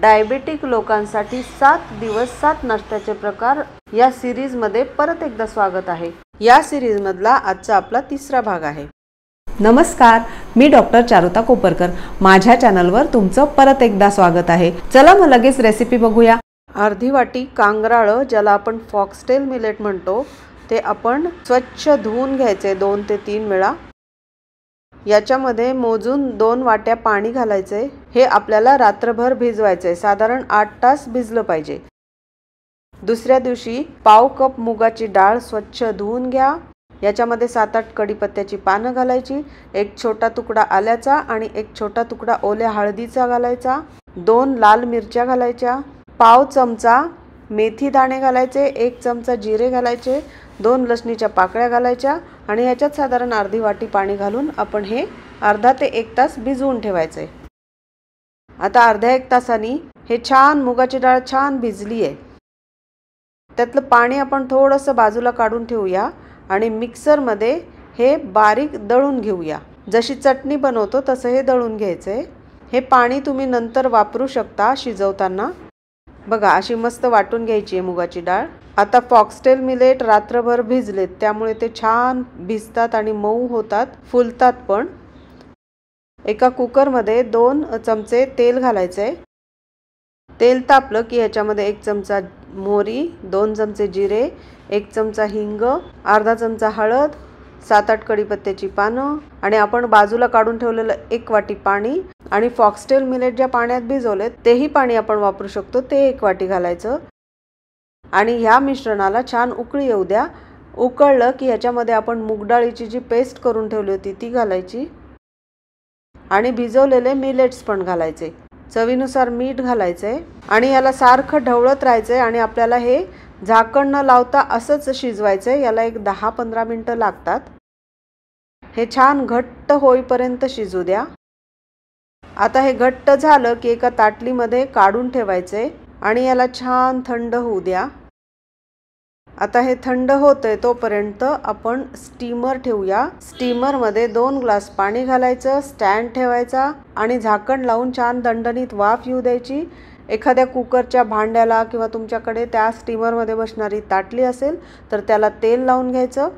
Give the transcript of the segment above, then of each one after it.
diabetic लोकांसाठी सात दिवस सात नाश्त्याचे प्रकार या मध्ये परत एकदा स्वागत आहे या मधला आजचा आपला तिसरा भाग आहे नमस्कार मी डॉक्टर चारुता कोपरकर माझ्या चॅनलवर तुमचं परत एकदा स्वागत आहे चला मग लगेच रेसिपी बघूया अर्धी वाटी कांगराळ ज्याला आपण फॉक्सटेल मिलेट म्हणतो ते आपण स्वच्छ धुवून घ्यायचे दोन ते तीन वेळा याच्यामध्ये मोजून दोन वाट्या पाणी घालायचे हे आपल्याला रात्रभर भिजवायचं आहे साधारण आठ तास भिजलं पाहिजे दुसऱ्या दिवशी पाव कप मुगाची डाळ स्वच्छ धुवून घ्या याच्यामध्ये सात आठ कढीपत्त्याची पानं घालायची एक छोटा तुकडा आल्याचा आणि एक छोटा तुकडा ओल्या हळदीचा घालायचा दोन लाल मिरच्या घालायच्या पाव चमचा मेथी दाणे घालायचे एक चमचा जिरे घालायचे दोन लसणीच्या पाकळ्या घालायच्या आणि ह्याच्यात साधारण अर्धी वाटी पाणी घालून आपण हे अर्धा ते एक तास भिजवून ठेवायचे आता अर्ध्या एक तासानी हे छान मुगाची डाळ छान भिजली आहे त्यातलं पाणी आपण थोडंसं बाजूला काढून ठेवूया आणि मिक्सरमध्ये हे बारीक दळून घेऊया जशी चटणी बनवतो तसं हे दळून घ्यायचं आहे हे पाणी तुम्ही नंतर वापरू शकता शिजवताना बघा अशी मस्त वाटून घ्यायची आहे मुगाची डाळ आता फॉक्सटेल मिलेट रात्रभर भिजलेत त्यामुळे ते छान भिजतात आणि मऊ होतात फुलतात पण एका कुकरमध्ये दोन चमचे तेल घालायचे आहे तेल तापलं की ह्याच्यामध्ये एक चमचा मोहरी दोन चमचे जिरे एक चमचा हिंग अर्धा चमचा हळद सात आठ कढीपत्त्याची पानं आणि आपण बाजूला काढून ठेवलेलं एक वाटी पाणी आणि फॉक्सटेल मिलेट ज्या पाण्यात भिजवले तेही पाणी आपण वापरू शकतो ते एक वाटी घालायचं आणि ह्या मिश्रणाला छान उकळी येऊ द्या उकळलं की ह्याच्यामध्ये आपण मूगडाळीची जी पेस्ट करून ठेवली होती ती घालायची आणि भिजवलेले मिलेट्स पण घालायचे चवीनुसार मीठ घालायचे आणि याला सारखं ढवळत आहे आणि आपल्याला हे झाकण न लावता असंच आहे याला एक दहा पंधरा मिनटं लागतात हे छान घट्ट होईपर्यंत शिजू द्या आता हे घट्ट झालं की एका ताटलीमध्ये काढून ठेवायचे आणि याला छान थंड होऊ द्या आता हे थंड होत आहे तोपर्यंत आपण स्टीमर ठेवूया स्टीमरमध्ये दोन ग्लास पाणी घालायचं स्टँड ठेवायचा आणि झाकण लावून छान दंडणीत वाफ येऊ द्यायची एखाद्या कुकरच्या भांड्याला किंवा तुमच्याकडे त्या स्टीमरमध्ये बसणारी ताटली असेल तर त्याला तेल लावून घ्यायचं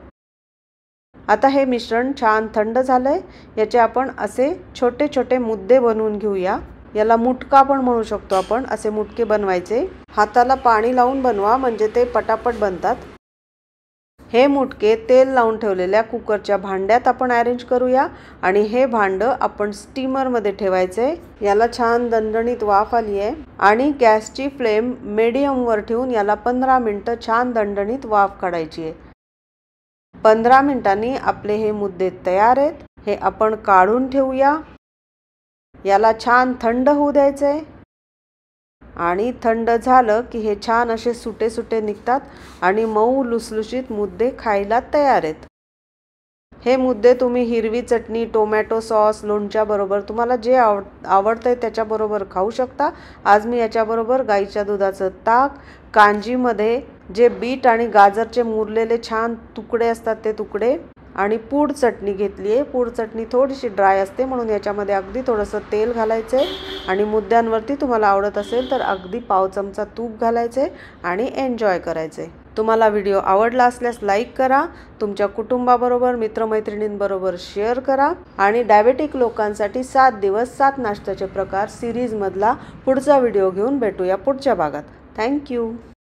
आता हे मिश्रण छान थंड झालं आहे याचे आपण असे छोटे छोटे मुद्दे बनवून घेऊया याला मुटका पण म्हणू शकतो आपण असे मुटके बनवायचे हाताला पाणी लावून बनवा म्हणजे ते पटापट बनतात हे मुटके तेल लावून ठेवलेल्या कुकरच्या भांड्यात आपण अरेंज करूया आणि हे भांड आपण स्टीमरमध्ये ठेवायचे याला छान दणदणीत वाफ आली आहे आणि गॅसची फ्लेम वर ठेवून याला पंधरा मिनटं छान दणदणीत वाफ काढायची आहे पंधरा मिनिटांनी आपले हे मुद्दे तयार आहेत हे आपण काढून ठेवूया याला छान थंड होऊ द्यायचं आहे आणि थंड झालं की हे छान असे सुटे सुटे निघतात आणि मऊ लुसलुशीत मुद्दे खायला तयार आहेत हे मुद्दे तुम्ही हिरवी चटणी टोमॅटो सॉस लोणच्याबरोबर तुम्हाला जे आव आवडतं आहे त्याच्याबरोबर खाऊ शकता आज मी याच्याबरोबर गाईच्या दुधाचं ताक कांजीमध्ये जे बीट आणि गाजरचे मुरलेले छान तुकडे असतात ते तुकडे आणि पूड चटणी घेतली आहे पूड चटणी थोडीशी ड्राय असते म्हणून याच्यामध्ये अगदी थोडंसं तेल घालायचं आहे आणि मुद्द्यांवरती तुम्हाला आवडत असेल तर अगदी पाव चमचा तूप घालायचं आहे आणि एन्जॉय करायचे तुम्हाला व्हिडिओ आवडला असल्यास लाईक करा तुमच्या कुटुंबाबरोबर मित्रमैत्रिणींबरोबर शेअर करा आणि डायबेटिक लोकांसाठी सात दिवस सात नाश्त्याचे प्रकार सिरीजमधला पुढचा व्हिडिओ घेऊन भेटूया पुढच्या भागात थँक्यू